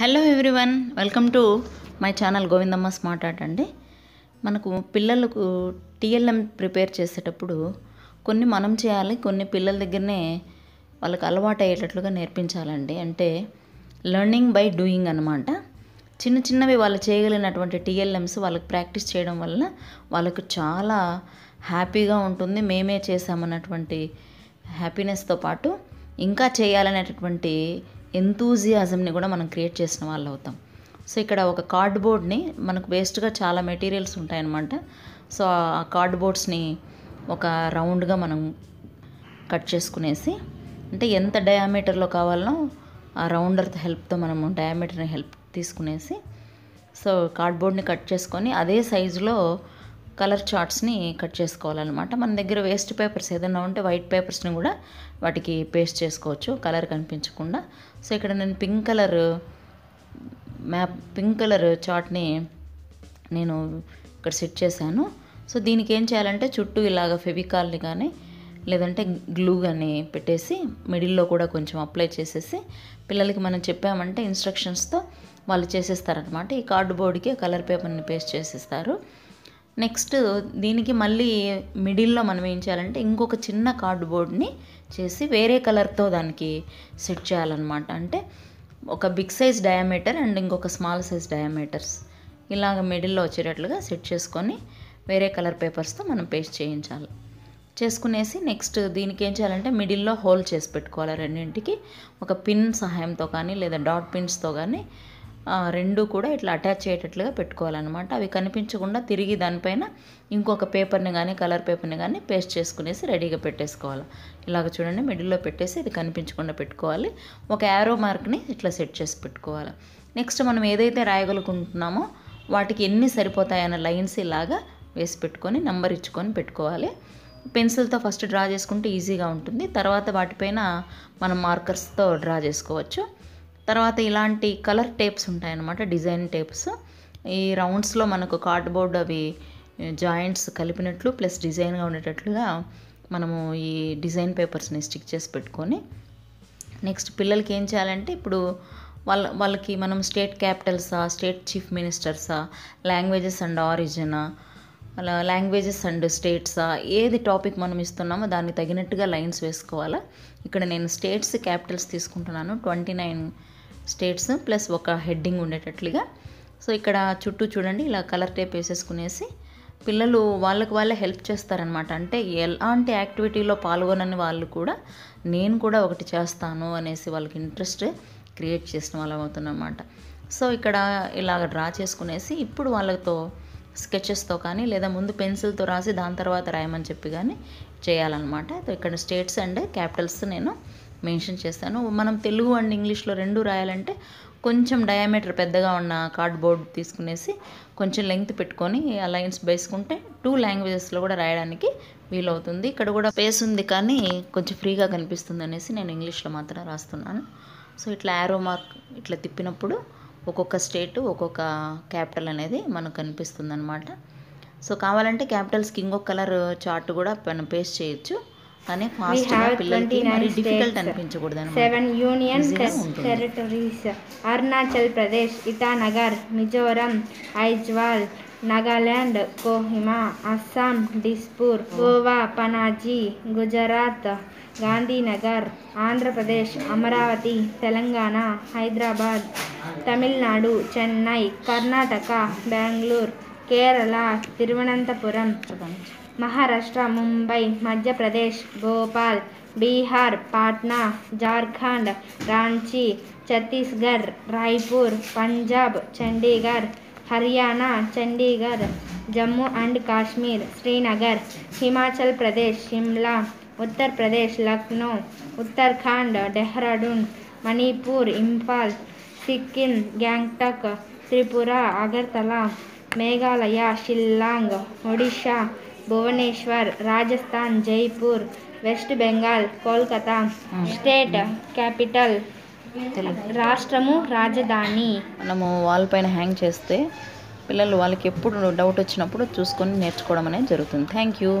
hello everyone welcome to my channel Govindamma smart art అండి మనకు పిల్లలకు టీఎల్ఎం ప్రిపేర్ చేసేటప్పుడు కొన్ని మనం చేయాలి కొన్ని పిల్లల దగ్గరనే వాళ్ళకి అలవాటు అయ్యేటట్లుగా నేర్పించాలండి అంటే లెర్నింగ్ బై డూయింగ్ అనమాట చిన్న చిన్నవి వాళ్ళు చేయగలిగినటువంటి టీఎల్ఎంస్ వాళ్ళకి ప్రాక్టీస్ చేయడం వల్ల వాళ్ళకు చాలా హ్యాపీగా ఉంటుంది మేమే చేసామన్నటువంటి హ్యాపీనెస్తో పాటు ఇంకా చేయాలనేటటువంటి ఎంతూజియాజంని కూడా మనం క్రియేట్ చేసిన వాళ్ళు అవుతాం సో ఇక్కడ ఒక కార్డ్బోర్డ్ని మనకు వేస్ట్గా చాలా మెటీరియల్స్ ఉంటాయన్నమాట సో ఆ కార్డ్బోర్డ్స్ని ఒక రౌండ్గా మనం కట్ చేసుకునేసి అంటే ఎంత డయామీటర్లో కావాలనో ఆ రౌండర్ హెల్ప్తో మనము డయామీటర్ని హెల్ప్ తీసుకునేసి సో కార్డ్బోర్డ్ని కట్ చేసుకొని అదే సైజులో కలర్ చార్ట్స్ని కట్ చేసుకోవాలన్నమాట మన దగ్గర వేస్ట్ పేపర్స్ ఏదైనా ఉంటే వైట్ పేపర్స్ని కూడా వాటికి పేస్ట్ చేసుకోవచ్చు కలర్ కనిపించకుండా సో ఇక్కడ నేను pink colour map pink colour చార్ట్ని నేను ఇక్కడ సెట్ చేశాను సో దీనికి ఏం చేయాలంటే చుట్టూ ఇలాగ ఫెవికాల్ని కానీ లేదంటే గ్లూ కానీ పెట్టేసి మిడిల్లో కూడా కొంచెం అప్లై చేసేసి పిల్లలకి మనం చెప్పామంటే ఇన్స్ట్రక్షన్స్తో వాళ్ళు చేసేస్తారనమాట ఈ కార్డు బోర్డుకి కలర్ పేపర్ని పేస్ట్ చేసేస్తారు నెక్స్ట్ దీనికి మళ్ళీ మిడిల్లో మనం ఏం చేయాలంటే ఇంకొక చిన్న కార్డ్బోర్డ్ని చేసి వేరే కలర్తో దానికి సెట్ చేయాలన్నమాట అంటే ఒక బిగ్ సైజ్ డయామీటర్ అండ్ ఇంకొక స్మాల్ సైజ్ డయామీటర్స్ ఇలాగ మిడిల్లో వచ్చేటట్లుగా సెట్ చేసుకొని వేరే కలర్ పేపర్స్తో మనం పేస్ట్ చేయించాలి చేసుకునేసి నెక్స్ట్ దీనికి ఏం చేయాలంటే మిడిల్లో హోల్ చేసి పెట్టుకోవాలి రెండింటికి ఒక పిన్ సహాయంతో కానీ లేదా డాట్ పిన్స్తో కానీ రెండు కూడా ఇట్లా అటాచ్ అయ్యేటట్లుగా పెట్టుకోవాలన్నమాట అవి కనిపించకుండా తిరిగి దానిపైన ఇంకొక పేపర్ని కానీ కలర్ పేపర్ని కానీ పేస్ట్ చేసుకునేసి రెడీగా పెట్టేసుకోవాలి ఇలాగ చూడండి మిడిల్లో పెట్టేసి ఇది కనిపించకుండా పెట్టుకోవాలి ఒక యారో మార్క్ని ఇట్లా సెట్ చేసి పెట్టుకోవాలి నెక్స్ట్ మనం ఏదైతే రాయగలుగుతున్నామో వాటికి ఎన్ని సరిపోతాయన్న లైన్స్ ఇలాగా వేసి పెట్టుకొని నెంబర్ ఇచ్చుకొని పెట్టుకోవాలి పెన్సిల్తో ఫస్ట్ డ్రా చేసుకుంటే ఈజీగా ఉంటుంది తర్వాత వాటిపైన మనం మార్కర్స్తో డ్రా చేసుకోవచ్చు తర్వాత ఇలాంటి కలర్ టేప్స్ ఉంటాయన్నమాట డిజైన్ టేప్స్ ఈ రౌండ్స్లో మనకు కార్డ్బోర్డ్ అవి జాయింట్స్ కలిపినట్లు ప్లస్ డిజైన్గా ఉండేటట్లుగా మనము ఈ డిజైన్ పేపర్స్ని స్టిక్ చేసి పెట్టుకొని నెక్స్ట్ పిల్లలకి ఏం చేయాలంటే ఇప్పుడు వాళ్ళ వాళ్ళకి మనం స్టేట్ క్యాపిటల్సా స్టేట్ చీఫ్ మినిస్టర్సా లాంగ్వేజెస్ అండ్ ఆరిజినా అలా లాంగ్వేజెస్ అండ్ స్టేట్సా ఏది టాపిక్ మనం ఇస్తున్నామో దానికి తగినట్టుగా లైన్స్ వేసుకోవాలా ఇక్కడ నేను స్టేట్స్ క్యాపిటల్స్ తీసుకుంటున్నాను ట్వంటీ నైన్ స్టేట్స్ ప్లస్ ఒక హెడ్డింగ్ ఉండేటట్లుగా సో ఇక్కడ చుట్టూ చూడండి ఇలా కలర్ టేప్ వేసేసుకునేసి పిల్లలు వాళ్ళకి వాళ్ళే హెల్ప్ చేస్తారనమాట అంటే ఎలాంటి యాక్టివిటీలో పాల్గొనని వాళ్ళు కూడా నేను కూడా ఒకటి చేస్తాను అనేసి వాళ్ళకి ఇంట్రెస్ట్ క్రియేట్ చేసిన వాళ్ళం అవుతుందన్నమాట సో ఇక్కడ ఇలాగ డ్రా చేసుకునేసి ఇప్పుడు వాళ్ళతో స్కెచెస్తో కానీ లేదా ముందు పెన్సిల్తో రాసి దాని తర్వాత రాయమని చెప్పి కానీ చేయాలన్నమాట ఇక్కడ స్టేట్స్ అండ్ క్యాపిటల్స్ నేను మెన్షన్ చేస్తాను మనం తెలుగు అండ్ ఇంగ్లీష్లో రెండు రాయాలంటే కొంచెం డయామీటర్ పెద్దగా ఉన్న కార్డ్బోర్డ్ తీసుకునేసి కొంచెం లెంగ్త్ పెట్టుకొని ఆ లైన్స్ వేసుకుంటే టూ లాంగ్వేజెస్లో కూడా రాయడానికి వీలవుతుంది ఇక్కడ కూడా స్పేస్ ఉంది కానీ కొంచెం ఫ్రీగా కనిపిస్తుంది అనేసి నేను ఇంగ్లీష్లో మాత్రం రాస్తున్నాను సో ఇట్లా యారో మార్క్ ఇట్లా తిప్పినప్పుడు ఒక్కొక్క స్టేటు ఒక్కొక్క క్యాపిటల్ అనేది మనకు కనిపిస్తుంది అనమాట సో కావాలంటే క్యాపిటల్స్కి ఇంకొక కలర్ చార్ట్ కూడా పేస్ట్ చేయొచ్చు కానీ ఫాస్ట్ పిల్లలకి మరి డిఫికల్ట్ అనిపించకూడదు seven union territories Arunachal Pradesh Itanagar Mizoram Aizawl Nagaland Kohima Assam Dispur Goa Panaji Gujarat Gandhinagar Andhra Pradesh Amaravati Telangana Hyderabad Tamil Nadu Chennai Karnataka Bengaluru Kerala Thiruvananthapuram Maharashtra Mumbai Madhya Pradesh Bhopal Bihar Patna Jharkhand Ranchi Chhattisgarh Raipur Punjab Chandigarh Haryana Chandigarh Jammu and Kashmir Srinagar Himachal Pradesh Shimla Uttar Pradesh Lucknow Uttarakhand Dehradun Manipur Imphal Sikkim Gangtok Tripura Agartala Meghalaya Shillong Odisha Bhubaneswar Rajasthan Jaipur west Bengal Kolkata state capital రాష్ట్రము రాజధాని మనము వాల్ పైన హ్యాంగ్ చేస్తే పిల్లలు వాళ్ళకి ఎప్పుడు డౌట్ వచ్చినప్పుడు చూసుకొని నేర్చుకోవడం అనేది జరుగుతుంది థ్యాంక్ యూ